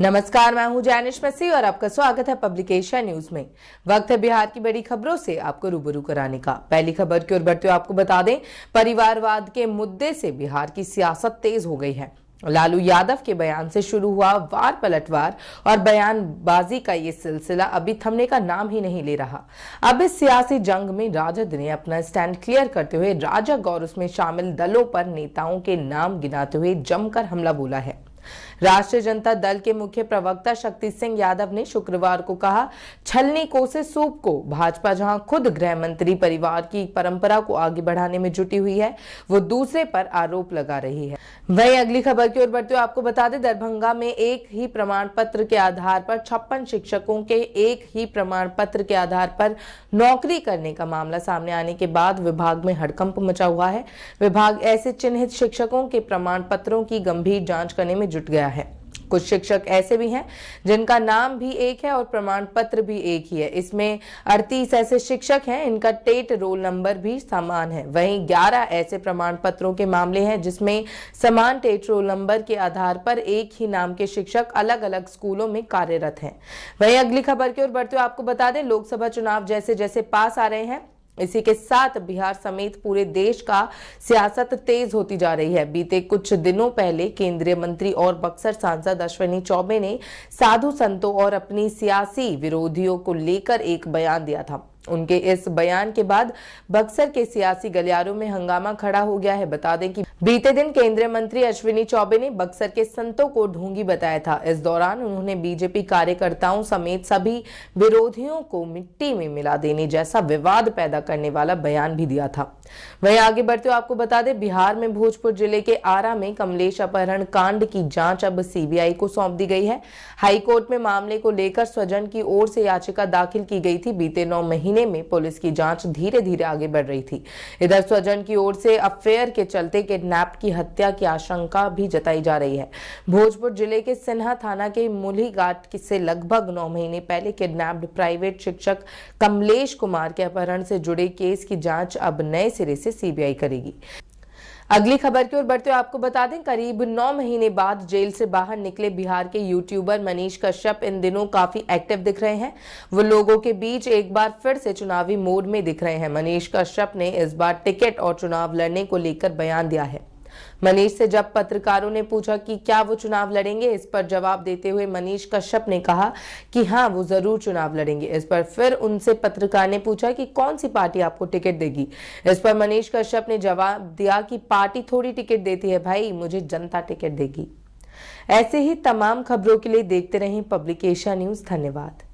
नमस्कार मैं हूं जैनिश मसी और आपका स्वागत है पब्लिकेशन न्यूज में वक्त है बिहार की बड़ी खबरों से आपको रूबरू कराने का पहली खबर की ओर बढ़ते हुए आपको बता दें परिवारवाद के मुद्दे से बिहार की सियासत तेज हो गई है लालू यादव के बयान से शुरू हुआ वार पलटवार और बयानबाजी का ये सिलसिला अभी थमने का नाम ही नहीं ले रहा अब इस सियासी जंग में राजद ने अपना स्टैंड क्लियर करते हुए राजग और उसमें शामिल दलों पर नेताओं के नाम गिनाते हुए जमकर हमला बोला है राष्ट्रीय जनता दल के मुख्य प्रवक्ता शक्ति सिंह यादव ने शुक्रवार को कहा छलनी कोसे सूप को भाजपा जहां खुद गृह मंत्री परिवार की परंपरा को आगे बढ़ाने में जुटी हुई है वो दूसरे पर आरोप लगा रही है वही अगली खबर की ओर बढ़ते हुए आपको बता दें दरभंगा में एक ही प्रमाण पत्र के आधार पर छप्पन शिक्षकों के एक ही प्रमाण पत्र के आधार पर नौकरी करने का मामला सामने आने के बाद विभाग में हड़कंप मचा हुआ है विभाग ऐसे चिन्हित शिक्षकों के प्रमाण पत्रों की गंभीर जांच करने में जुट गया है कुछ शिक्षक ऐसे भी हैं जिनका नाम भी एक है और प्रमाण पत्र भी एक ही है इसमें 38 ऐसे शिक्षक हैं इनका टेट रोल नंबर भी समान है वहीं 11 ऐसे प्रमाण पत्रों के मामले हैं जिसमें समान टेट रोल नंबर के आधार पर एक ही नाम के शिक्षक अलग अलग स्कूलों में कार्यरत हैं वहीं अगली खबर की ओर बढ़ते हुए आपको बता दें लोकसभा चुनाव जैसे जैसे पास आ रहे हैं इसी के साथ बिहार समेत पूरे देश का सियासत तेज होती जा रही है बीते कुछ दिनों पहले केंद्रीय मंत्री और बक्सर सांसद अश्विनी चौबे ने साधु संतों और अपनी सियासी विरोधियों को लेकर एक बयान दिया था उनके इस बयान के बाद बक्सर के सियासी गलियारों में हंगामा खड़ा हो गया है बता दें कि बीते दिन केंद्रीय मंत्री अश्विनी चौबे ने बक्सर के संतों को ढोंगी बताया था इस दौरान उन्होंने बीजेपी कार्यकर्ताओं समेत सभी विरोधियों को मिट्टी में मिला देने जैसा विवाद पैदा करने वाला बयान भी दिया था वही आगे बढ़ते हुए आपको बता दें बिहार में भोजपुर जिले के आरा में कमलेश अपहरण कांड की जांच अब सीबीआई को सौंप दी गई है हाईकोर्ट में मामले को लेकर स्वजन की ओर से याचिका दाखिल की गई थी बीते नौ महीने महीने में पुलिस की जांच धीरे धीरे आगे बढ़ रही थी इधर स्वजन की ओर से अफेयर के चलते किडनैप की हत्या की आशंका भी जताई जा रही है भोजपुर जिले के सिन्हा थाना के मूली घाट से लगभग नौ महीने पहले किडनैप्ड प्राइवेट शिक्षक कमलेश कुमार के अपहरण से जुड़े केस की जांच अब नए सिरे से सीबीआई करेगी अगली खबर की ओर बढ़ते हुए आपको बता दें करीब नौ महीने बाद जेल से बाहर निकले बिहार के यूट्यूबर मनीष कश्यप इन दिनों काफी एक्टिव दिख रहे हैं वो लोगों के बीच एक बार फिर से चुनावी मोड में दिख रहे हैं मनीष कश्यप ने इस बार टिकट और चुनाव लड़ने को लेकर बयान दिया है मनीष से जब पत्रकारों ने पूछा कि क्या वो चुनाव लड़ेंगे इस पर जवाब देते हुए मनीष कश्यप ने कहा कि हाँ वो जरूर चुनाव लड़ेंगे इस पर फिर उनसे पत्रकार ने पूछा कि कौन सी पार्टी आपको टिकट देगी इस पर मनीष कश्यप ने जवाब दिया कि पार्टी थोड़ी टिकट देती है भाई मुझे जनता टिकट देगी ऐसे ही तमाम खबरों के लिए देखते रहें पब्लिकेशन न्यूज धन्यवाद